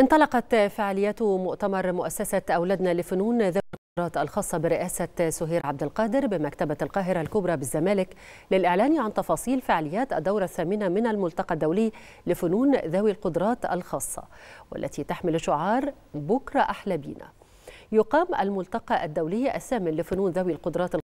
انطلقت فعاليات مؤتمر مؤسسة أولادنا لفنون ذوي القدرات الخاصة برئاسة سهير عبد القادر بمكتبة القاهرة الكبرى بالزمالك للإعلان عن تفاصيل فعاليات الدورة الثامنة من الملتقى الدولي لفنون ذوي القدرات الخاصة والتي تحمل شعار بكرة أحلى بينا يقام الملتقى الدولي الثامن لفنون ذوي القدرات